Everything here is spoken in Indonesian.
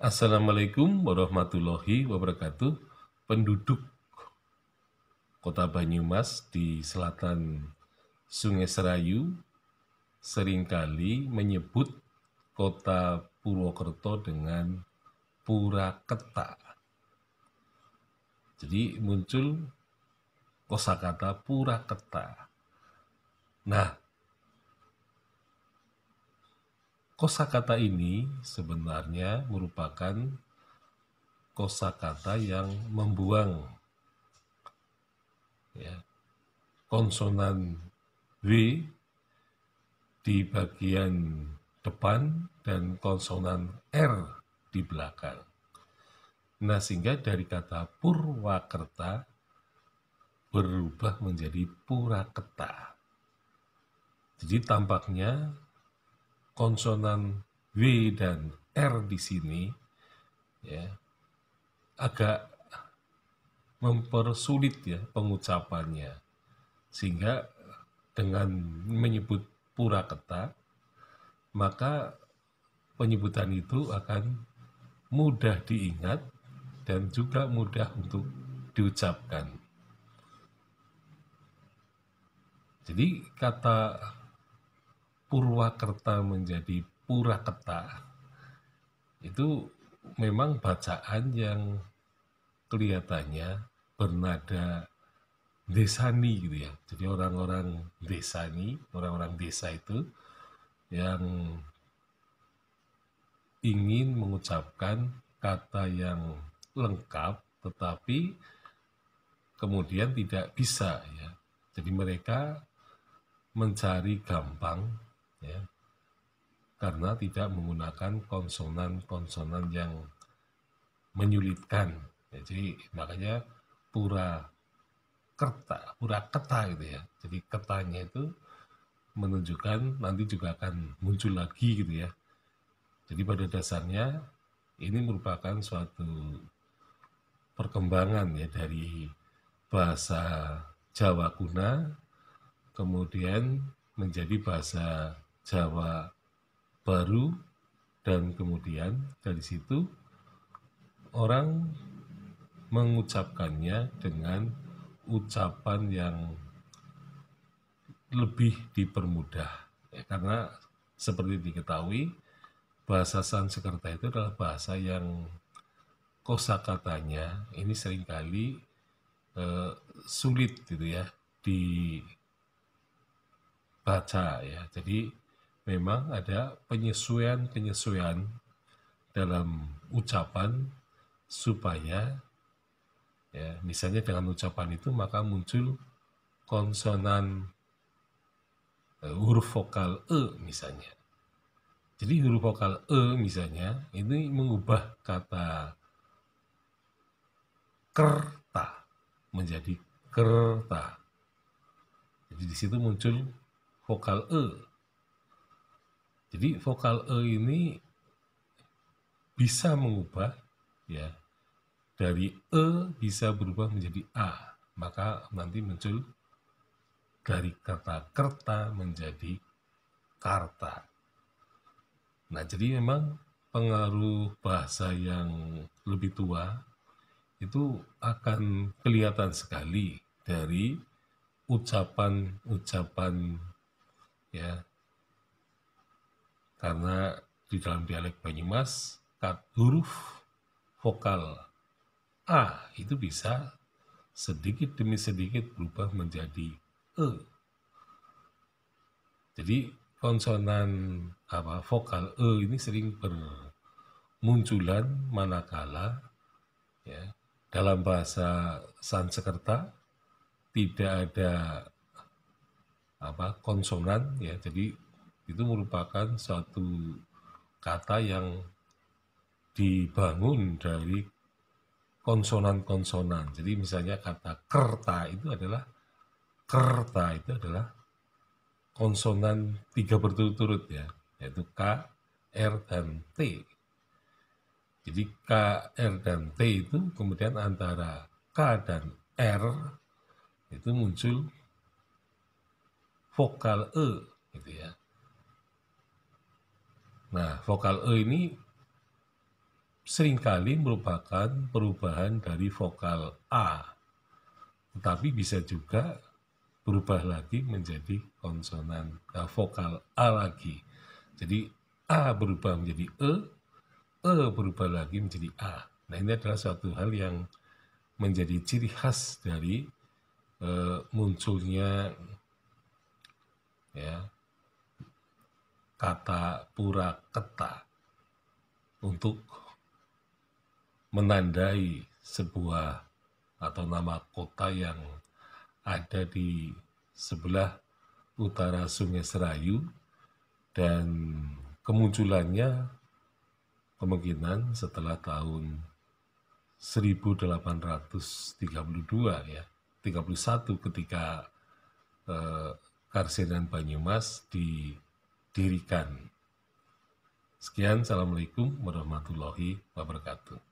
Assalamualaikum warahmatullahi wabarakatuh. Penduduk kota Banyumas di selatan Sungai Serayu seringkali menyebut kota Purwokerto dengan Pura Keta. Jadi muncul kosakata Keta. Nah, kosakata ini sebenarnya merupakan kosakata yang membuang ya, konsonan W di bagian depan dan konsonan R di belakang. Nah, sehingga dari kata Purwakerta berubah menjadi Purakerta. Jadi tampaknya konsonan W dan R di sini ya agak mempersulit ya pengucapannya sehingga dengan menyebut Puraketa maka penyebutan itu akan mudah diingat dan juga mudah untuk diucapkan. Jadi kata Purwakerta menjadi Puraketa itu memang bacaan yang kelihatannya bernada desani gitu ya. Jadi orang-orang desani, orang-orang desa itu yang ingin mengucapkan kata yang lengkap tetapi kemudian tidak bisa ya. Jadi mereka mencari gampang ya karena tidak menggunakan konsonan-konsonan yang menyulitkan ya, jadi makanya pura kerta pura keta gitu ya jadi ketanya itu menunjukkan nanti juga akan muncul lagi gitu ya jadi pada dasarnya ini merupakan suatu perkembangan ya dari bahasa Jawa kuna kemudian menjadi bahasa Jawa Baru dan kemudian dari situ orang mengucapkannya dengan ucapan yang lebih dipermudah ya, karena seperti diketahui bahasa Sanskerta itu adalah bahasa yang kosakatanya ini seringkali eh, sulit gitu ya dibaca ya jadi memang ada penyesuaian-penyesuaian dalam ucapan supaya ya misalnya dengan ucapan itu maka muncul konsonan eh, huruf vokal e misalnya. Jadi huruf vokal e misalnya ini mengubah kata kerta menjadi kerta. Jadi di situ muncul vokal e jadi vokal e ini bisa mengubah ya dari e bisa berubah menjadi a, maka nanti muncul dari kata kerta menjadi karta. Nah, jadi memang pengaruh bahasa yang lebih tua itu akan kelihatan sekali dari ucapan-ucapan ya karena di dalam dialek Banyumas huruf vokal a itu bisa sedikit demi sedikit berubah menjadi e. Jadi konsonan apa vokal e ini sering bermunculan manakala ya dalam bahasa Sanskerta tidak ada apa konsonan ya jadi itu merupakan satu kata yang dibangun dari konsonan-konsonan. Jadi misalnya kata kerta itu adalah kerta itu adalah konsonan tiga berturut-turut ya, yaitu K, R, dan T. Jadi K, R, dan T itu kemudian antara K dan R itu muncul vokal E gitu ya. Nah, vokal E ini seringkali merupakan perubahan dari vokal A, tetapi bisa juga berubah lagi menjadi konsonan nah, vokal A lagi. Jadi A berubah menjadi E, E berubah lagi menjadi A. Nah ini adalah suatu hal yang menjadi ciri khas dari e, munculnya ya kata pura keta untuk menandai sebuah atau nama kota yang ada di sebelah utara Sungai Serayu dan kemunculannya kemungkinan setelah tahun 1832 ya 31 ketika eh, Karsinan Banyumas di dirikan. Sekian, Assalamualaikum warahmatullahi wabarakatuh.